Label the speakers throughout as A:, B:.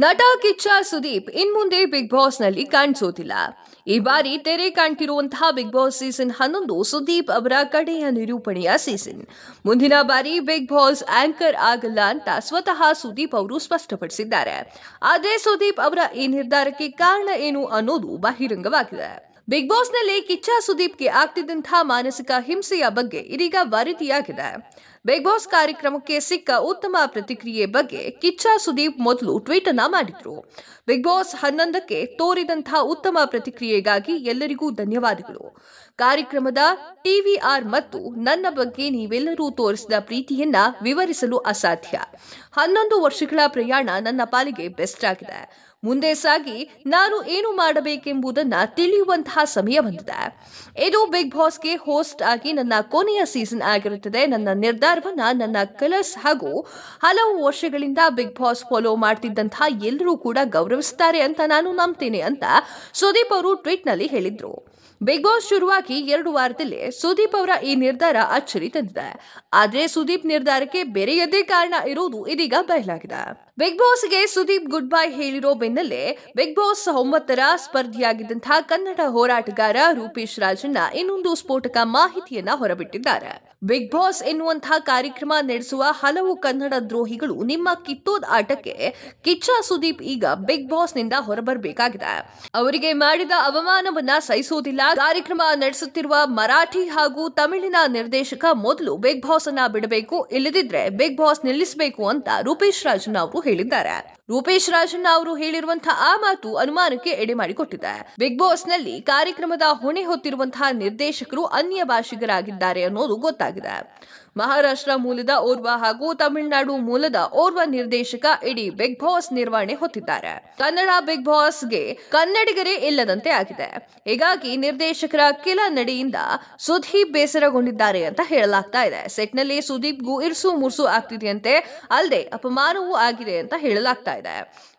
A: ನಟ ಕಿಚ್ಚ ಸುದೀಪ್ ಇನ್ಮುಂದೆ big boss ನಲ್ಲಿ ಕಾಣಿಸೋದಿಲ್ಲ ಈ ಬಾರಿ ತೆರೆ ಕಾಣ್ತಿರುವಂತಹ ಬಿಗ್ ಬಾಸ್ ಸೀಸನ್ ಹನ್ನೊಂದು ಸುದೀಪ್ ಅವರ ಕಡೆಯ ನಿರೂಪಣೆಯ ಸೀಸನ್ ಮುಂದಿನ ಬಾರಿ ಬಿಗ್ ಬಾಸ್ ಆಂಕರ್ ಆಗಲ್ಲ ಅಂತ ಸ್ವತಃ ಸುದೀಪ್ ಅವರು ಸ್ಪಷ್ಟಪಡಿಸಿದ್ದಾರೆ ಆದರೆ ಸುದೀಪ್ ಅವರ ಈ ನಿರ್ಧಾರಕ್ಕೆ ಕಾರಣ ಏನು ಅನ್ನೋದು ಬಹಿರಂಗವಾಗಿದೆ ಬಿಗ್ ಬಾಸ್ನಲ್ಲಿ ಕಿಚ್ಚಾ ಕಿಚ್ಚ ಸುದೀಪ್ಗೆ ಆಗ್ತಿದ್ದಂತಹ ಮಾನಸಿಕ ಹಿಂಸೆಯ ಬಗ್ಗೆ ಇದೀಗ ವರದಿಯಾಗಿದೆ ಬಿಗ್ ಬಾಸ್ ಕಾರ್ಯಕ್ರಮಕ್ಕೆ ಸಿಕ್ಕ ಉತ್ತಮ ಪ್ರತಿಕ್ರಿಯೆ ಬಗ್ಗೆ ಕಿಚ್ಚ ಸುದೀಪ್ ಮೊದಲು ಟ್ವೀಟ್ ಅನ್ನ ಮಾಡಿದ್ರು ಬಿಗ್ ಬಾಸ್ ಹನ್ನೊಂದಕ್ಕೆ ತೋರಿದಂತಹ ಉತ್ತಮ ಪ್ರತಿಕ್ರಿಯೆಗಾಗಿ ಎಲ್ಲರಿಗೂ ಧನ್ಯವಾದಗಳು ಕಾರ್ಯಕ್ರಮದ ಟಿವಿಆರ್ ಮತ್ತು ನನ್ನ ಬಗ್ಗೆ ನೀವೆಲ್ಲರೂ ತೋರಿಸಿದ ಪ್ರೀತಿಯನ್ನ ವಿವರಿಸಲು ಅಸಾಧ್ಯ ಹನ್ನೊಂದು ವರ್ಷಗಳ ಪ್ರಯಾಣ ನನ್ನ ಪಾಲಿಗೆ ಬೆಸ್ಟ್ ಆಗಿದೆ ಮುಂದೆ ಸಾಗಿ ನಾನು ಏನು ಮಾಡಬೇಕೆಂಬುದನ್ನು ತಿಳಿಯುವಂತಹ ಸಮಯ ಬಂದಿದೆ ಇದು ಬಿಗ್ ಬಾಸ್ಗೆ ಹೋಸ್ಟ್ ಆಗಿ ನನ್ನ ಕೊನೆಯ ಸೀಸನ್ ಆಗಿರುತ್ತದೆ ನನ್ನ ನಿರ್ಧಾರ ನನ್ನ ಕಲರ್ಸ್ ಹಾಗೂ ಹಲವು ವರ್ಷಗಳಿಂದ ಬಿಗ್ ಬಾಸ್ ಫಾಲೋ ಮಾಡ್ತಿದ್ದಂತಹ ಎಲ್ಲರೂ ಕೂಡ ಗೌರವಿಸ್ತಾರೆ ಅಂತ ನಾನು ನಂಬ್ತೇನೆ ಅಂತ ಸುದೀಪ್ ಅವರು ಟ್ವೀಟ್ನಲ್ಲಿ ಹೇಳಿದ್ರು ಬಿಗ್ ಬಾಸ್ ಶುರುವಾಗಿ ಎರಡು ವಾರದಲ್ಲಿ ಸುದೀಪ್ ಅವರ ಈ ನಿರ್ಧಾರ ಅಚ್ಚರಿ ತಂದಿದೆ ಆದರೆ ಸುದೀಪ್ ನಿರ್ಧಾರಕ್ಕೆ ಬೇರೆಯದೇ ಕಾರಣ ಇರೋದು ಇದೀಗ ಬಯಲಾಗಿದೆ ಬಿಗ್ ಬಾಸ್ಗೆ ಸುದೀಪ್ ಗುಡ್ ಬೈ ಹೇಳಿರೋ ಬೆನ್ನಲ್ಲೇ ಬಿಗ್ ಬಾಸ್ ಒಂಬತ್ತರ ಸ್ಪರ್ಧಿಯಾಗಿದ್ದಂತಹ ಕನ್ನಡ ಹೋರಾಟಗಾರ ರೂಪೇಶ್ ರಾಜಣ್ಣ ಇನ್ನೊಂದು ಸ್ಫೋಟಕ ಮಾಹಿತಿಯನ್ನ ಹೊರಬಿಟ್ಟಿದ್ದಾರೆ ಬಿಗ್ ಬಾಸ್ ಎನ್ನುವಂತಹ ಕಾರ್ಯಕ್ರಮ ನಡೆಸುವ ಹಲವು ಕನ್ನಡ ದ್ರೋಹಿಗಳು ನಿಮ್ಮ ಕಿತ್ತೋದ್ ಆಟಕ್ಕೆ ಕಿಚ್ಚ ಸುದೀಪ್ ಈಗ ಬಿಗ್ ಬಾಸ್ ನಿಂದ ಹೊರಬರಬೇಕಾಗಿದೆ ಅವರಿಗೆ ಮಾಡಿದ ಅವಮಾನವನ್ನ ಸಹಿಸುವುದಿಲ್ಲ ಕಾರ್ಯಕ್ರಮ ನಡೆಸುತ್ತಿರುವ ಮರಾಠಿ ಹಾಗೂ ತಮಿಳಿನ ನಿರ್ದೇಶಕ ಮೊದಲು ಬಿಗ್ ಬಾಸ್ ಅನ್ನ ಬಿಡಬೇಕು ಇಲ್ಲದಿದ್ರೆ ಬಿಗ್ ಬಾಸ್ ನಿಲ್ಲಿಸಬೇಕು ಅಂತ ರೂಪೇಶ್ ರಾಜಣ್ಣ ಅವರು ಹೇಳಿದ್ದಾರೆ ರೂಪೇಶ್ ರಾಜಣ್ಣ ಅವರು ಹೇಳಿರುವಂತಹ ಆ ಮಾತು ಅನುಮಾನಕ್ಕೆ ಎಡೆ ಮಾಡಿಕೊಟ್ಟಿದೆ ಬಿಗ್ ಬಾಸ್ ನಲ್ಲಿ ಕಾರ್ಯಕ್ರಮದ ಹೊಣೆ ಹೊತ್ತಿರುವಂತಹ ನಿರ್ದೇಶಕರು ಅನ್ಯ ಭಾಷಿಗರಾಗಿದ್ದಾರೆ ಅನ್ನೋದು ಗೊತ್ತಾಗಿದೆ ಮಹಾರಾಷ್ಟ್ರ ಮೂಲದ ಓರ್ವ ಹಾಗೂ ತಮಿಳುನಾಡು ಮೂಲದ ಓರ್ವ ನಿರ್ದೇಶಕ ಇಡೀ ಬಿಗ್ ಬಾಸ್ ನಿರ್ವಹಣೆ ಹೊತ್ತಿದ್ದಾರೆ ಕನ್ನಡ ಬಿಗ್ ಬಾಸ್ಗೆ ಕನ್ನಡಿಗರೇ ಇಲ್ಲದಂತೆ ಆಗಿದೆ ಹೀಗಾಗಿ ನಿರ್ದೇಶಕರ ಕೆಲ ನಡೆಯಿಂದ ಸುದೀಪ್ ಬೇಸರಗೊಂಡಿದ್ದಾರೆ ಅಂತ ಹೇಳಲಾಗ್ತಾ ಇದೆ ಸೆಟ್ನಲ್ಲಿ ನಲ್ಲಿ ಸುದೀಪ್ಗೂ ಇರ್ಸು ಮುರ್ಸು ಆಗ್ತಿದೆಯಂತೆ ಅಲ್ಲದೆ ಅಪಮಾನವೂ ಆಗಿದೆ ಅಂತ ಹೇಳಲಾಗ್ತಾ ಇದೆ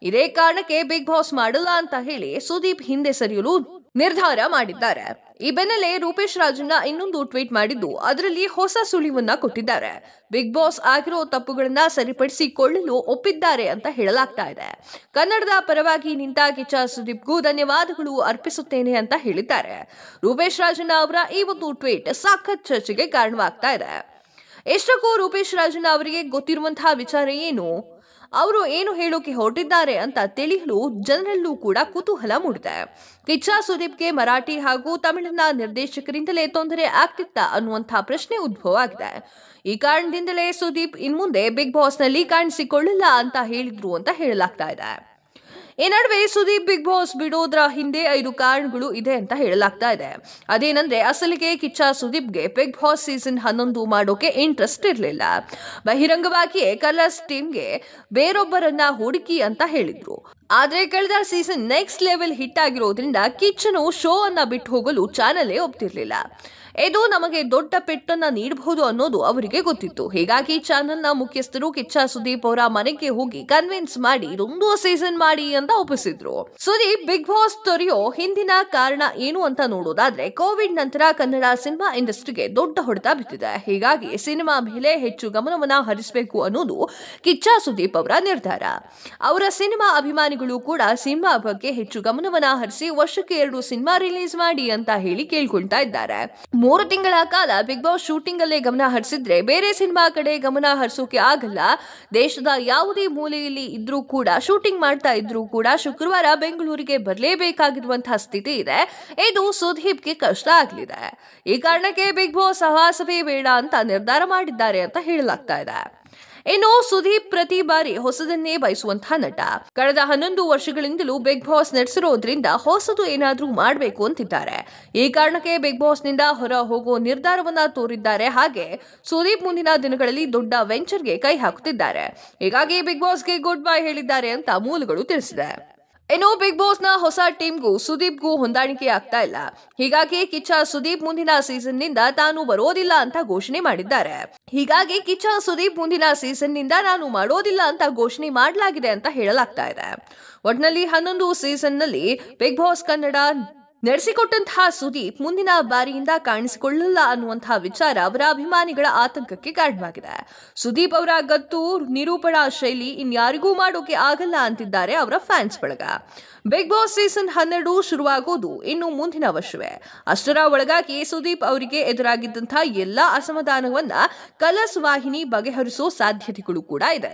A: ಇದೇ ಕಾರಣಕ್ಕೆ ಬಿಗ್ ಬಾಸ್ ಮಾಡಲ್ಲ ಅಂತ ಹೇಳಿ ಸುದೀಪ್ ಹಿಂದೆ ಸರಿಯಲು ನಿರ್ಧಾರ ಮಾಡಿದ್ದಾರೆ ಈ ಬೆನ್ನಲ್ಲೇ ರೂಪೇಶ್ ರಾಜಣ್ಣ ಇನ್ನೊಂದು ಟ್ವೀಟ್ ಮಾಡಿದ್ದು ಅದರಲ್ಲಿ ಹೊಸ ಸುಳಿವನ್ನ ಕೊಟ್ಟಿದ್ದಾರೆ ಬಿಗ್ ಬಾಸ್ ಆಗಿರೋ ತಪ್ಪುಗಳನ್ನ ಸರಿಪಡಿಸಿಕೊಳ್ಳಲು ಒಪ್ಪಿದ್ದಾರೆ ಅಂತ ಹೇಳಲಾಗ್ತಾ ಇದೆ ಕನ್ನಡದ ಪರವಾಗಿ ನಿಂತ ಕಿಚ್ಚ ಸುದೀಪ್ಗೂ ಧನ್ಯವಾದಗಳು ಅರ್ಪಿಸುತ್ತೇನೆ ಅಂತ ಹೇಳಿದ್ದಾರೆ ರೂಪೇಶ್ ರಾಜಣ್ಣ ಅವರ ಈ ಒಂದು ಟ್ವೀಟ್ ಸಾಕತ್ ಚರ್ಚೆಗೆ ಕಾರಣವಾಗ್ತಾ ಇದೆ ಎಷ್ಟಕ್ಕೂ ರೂಪೇಶ್ ರಾಜಣ್ಣ ಅವರಿಗೆ ಗೊತ್ತಿರುವಂತಹ ವಿಚಾರ ಏನು ಅವರು ಏನು ಹೇಳೋಕೆ ಹೊರಟಿದ್ದಾರೆ ಅಂತ ತಿಳಿಯಲು ಜನರಲ್ಲೂ ಕೂಡ ಕುತೂಹಲ ಮೂಡಿದೆ ಕಿಚ್ಚಾ ಸುದೀಪ್ಗೆ ಮರಾಠಿ ಹಾಗೂ ತಮಿಳಿನ ನಿರ್ದೇಶಕರಿಂದಲೇ ತೊಂದರೆ ಆಗ್ತಿತ್ತಾ ಅನ್ನುವಂಥ ಪ್ರಶ್ನೆ ಉದ್ಭವ ಆಗಿದೆ ಈ ಕಾರಣದಿಂದಲೇ ಸುದೀಪ್ ಇನ್ಮುಂದೆ ಬಿಗ್ ಬಾಸ್ನಲ್ಲಿ ಕಾಣಿಸಿಕೊಳ್ಳಲ್ಲ ಅಂತ ಹೇಳಿದ್ರು ಅಂತ ಹೇಳಲಾಗ್ತಾ ಇದೆ ಈ ನಡುವೆ ಸುದೀಪ್ ಬಿಗ್ ಬಾಸ್ ಬಿಡೋದ್ರ ಹಿಂದೆ ಐದು ಕಾರಣಗಳು ಇದೆ ಅಂತ ಹೇಳಲಾಗ್ತಾ ಇದೆ ಅದೇನಂದ್ರೆ ಅಸಲಿಗೆ ಕಿಚ್ಚ ಸುದೀಪ್ಗೆ ಬಿಗ್ ಬಾಸ್ ಸೀಸನ್ ಹನ್ನೊಂದು ಮಾಡೋಕೆ ಇಂಟ್ರೆಸ್ಟ್ ಇರಲಿಲ್ಲ ಬಹಿರಂಗವಾಗಿಯೇ ಕಲರ್ಸ್ ಟೀಮ್ಗೆ ಬೇರೊಬ್ಬರನ್ನ ಹುಡುಕಿ ಅಂತ ಹೇಳಿದ್ರು ಆದರೆ ಕಳೆದ ಸೀಸನ್ ನೆಕ್ಸ್ಟ್ ಲೆವೆಲ್ ಹಿಟ್ ಆಗಿರೋದ್ರಿಂದ ಕಿಚ್ಚನು ಶೋ ಅನ್ನ ಬಿಟ್ಟು ಹೋಗಲು ಚಾನಲೇ ಒಪ್ತಿರ್ಲಿಲ್ಲ ಇದು ನಮಗೆ ದೊಡ್ಡ ಪೆಟ್ಟನ್ನ ನೀಡಬಹುದು ಅನ್ನೋದು ಅವರಿಗೆ ಗೊತ್ತಿತ್ತು ಹೀಗಾಗಿ ಚಾನೆಲ್ನ ಮುಖ್ಯಸ್ಥರು ಕಿಚ್ಚ ಸುದೀಪ್ ಅವರ ಮನೆಗೆ ಹೋಗಿ ಕನ್ವಿನ್ಸ್ ಮಾಡಿ ಇದೊಂದು ಸೀಸನ್ ಮಾಡಿ ಅಂತ ಒಪ್ಪಿಸಿದ್ರು ಸುದೀಪ್ ಬಿಗ್ ಬಾಸ್ ತೊರೆಯೋ ಹಿಂದಿನ ಕಾರಣ ಏನು ಅಂತ ನೋಡೋದಾದ್ರೆ ಕೋವಿಡ್ ನಂತರ ಕನ್ನಡ ಸಿನಿಮಾ ಇಂಡಸ್ಟ್ರಿಗೆ ದೊಡ್ಡ ಹೊಡೆತ ಬಿದ್ದಿದೆ ಹೀಗಾಗಿ ಸಿನಿಮಾ ಮೇಲೆ ಹೆಚ್ಚು ಗಮನವನ್ನ ಹರಿಸಬೇಕು ಅನ್ನೋದು ಕಿಚ್ಚ ಸುದೀಪ್ ಅವರ ನಿರ್ಧಾರ ಅವರ ಸಿನಿಮಾ ಅಭಿಮಾನಿಗಳು ಮಾಧ್ಯಮಗಳು ಕೂಡ ಸಿನಿಮಾ ಬಗ್ಗೆ ಹೆಚ್ಚು ಗಮನವನ್ನ ಹರಿಸಿ ವರ್ಷಕ್ಕೆ ಎರಡು ಸಿನಿಮಾ ರಿಲೀಸ್ ಮಾಡಿ ಅಂತ ಹೇಳಿ ಕೇಳ್ಕೊಳ್ತಾ ಇದ್ದಾರೆ ಮೂರು ತಿಂಗಳ ಕಾಲ ಬಿಗ್ ಬಾಸ್ ಶೂಟಿಂಗ್ ಅಲ್ಲೇ ಗಮನ ಹರಿಸಿದ್ರೆ ಬೇರೆ ಸಿನಿಮಾ ಕಡೆ ಗಮನ ಹರಿಸೋಕೆ ಆಗಲ್ಲ ದೇಶದ ಯಾವುದೇ ಮೂಲೆಯಲ್ಲಿ ಇದ್ರೂ ಕೂಡ ಶೂಟಿಂಗ್ ಮಾಡ್ತಾ ಇದ್ರೂ ಕೂಡ ಶುಕ್ರವಾರ ಬೆಂಗಳೂರಿಗೆ ಬರಲೇಬೇಕಾಗಿರುವಂತಹ ಸ್ಥಿತಿ ಇದೆ ಇದು ಸುದೀಪ್ಗೆ ಕಷ್ಟ ಆಗಲಿದೆ ಈ ಕಾರಣಕ್ಕೆ ಬಿಗ್ ಬಾಸ್ ಸಹಾಸವೇ ಬೇಡ ಅಂತ ನಿರ್ಧಾರ ಮಾಡಿದ್ದಾರೆ ಅಂತ ಹೇಳಲಾಗ್ತಾ ಇದೆ ಇನ್ನು ಸುದೀಪ್ ಪ್ರತಿ ಬಾರಿ ಹೊಸದನ್ನೇ ಬಯಸುವಂತಹ ನಟ ಕಳೆದ ಹನ್ನೊಂದು ವರ್ಷಗಳಿಂದಲೂ ಬಿಗ್ ಬಾಸ್ ನಡೆಸಿರೋದ್ರಿಂದ ಹೊಸದು ಏನಾದರೂ ಮಾಡಬೇಕು ಅಂತಿದ್ದಾರೆ ಈ ಕಾರಣಕ್ಕೆ ಬಿಗ್ ಬಾಸ್ ನಿಂದ ಹೊರ ಹೋಗುವ ನಿರ್ಧಾರವನ್ನ ತೋರಿದ್ದಾರೆ ಹಾಗೆ ಸುದೀಪ್ ಮುಂದಿನ ದಿನಗಳಲ್ಲಿ ದೊಡ್ಡ ವೆಂಚರ್ಗೆ ಕೈ ಹಾಕುತ್ತಿದ್ದಾರೆ ಹೀಗಾಗಿ ಬಿಗ್ ಬಾಸ್ಗೆ ಗುಡ್ ಬೈ ಹೇಳಿದ್ದಾರೆ ಅಂತ ಮೂಲಗಳು ತಿಳಿಸಿದೆ ಇನ್ನು ಬಿಗ್ ಬಾಸ್ ನ ಹೊಸ ಟೀಮ್ಗೂ ಸುದೀಪ್ಗೂ ಹೊಂದಾಣಿಕೆ ಆಗ್ತಾ ಇಲ್ಲ ಹೀಗಾಗಿ ಕಿಚ್ಚ ಸುದೀಪ್ ಮುಂದಿನ ಸೀಸನ್ ನಿಂದ ತಾನು ಬರೋದಿಲ್ಲ ಅಂತ ಘೋಷಣೆ ಮಾಡಿದ್ದಾರೆ ಹೀಗಾಗಿ ಕಿಚ್ಚ ಸುದೀಪ್ ಮುಂದಿನ ಸೀಸನ್ ನಿಂದ ನಾನು ಮಾಡೋದಿಲ್ಲ ಅಂತ ಘೋಷಣೆ ಮಾಡಲಾಗಿದೆ ಅಂತ ಹೇಳಲಾಗ್ತಾ ಇದೆ ಒಟ್ನಲ್ಲಿ ಹನ್ನೊಂದು ಸೀಸನ್ ನಲ್ಲಿ ಬಿಗ್ ಬಾಸ್ ಕನ್ನಡ ನಡೆಸಿಕೊಟ್ಟಂತಹ ಸುದೀಪ್ ಮುಂದಿನ ಬಾರಿಯಿಂದ ಕಾಣಿಸಿಕೊಳ್ಳಲ್ಲ ಅನ್ನುವಂತಹ ವಿಚಾರ ಅವರ ಅಭಿಮಾನಿಗಳ ಆತಂಕಕ್ಕೆ ಕಾರಣವಾಗಿದೆ ಸುದೀಪ್ ಅವರ ಗತ್ತು ನಿರೂಪಣಾ ಶೈಲಿ ಇನ್ಯಾರಿಗೂ ಮಾಡೋಕೆ ಆಗಲ್ಲ ಅಂತಿದ್ದಾರೆ ಅವರ ಫ್ಯಾನ್ಸ್ ಬಳಗ ಬಿಗ್ ಬಾಸ್ ಸೀಸನ್ ಹನ್ನೆರಡು ಶುರುವಾಗೋದು ಇನ್ನು ಮುಂದಿನ ವರ್ಷವೇ ಅಷ್ಟರ ಒಳಗಾಗಿ ಸುದೀಪ್ ಅವರಿಗೆ ಎದುರಾಗಿದ್ದಂತಹ ಎಲ್ಲ ಅಸಮಾಧಾನವನ್ನ ಕಲಸ್ ವಾಹಿನಿ ಬಗೆಹರಿಸೋ ಸಾಧ್ಯತೆಗಳು ಕೂಡ ಇದೆ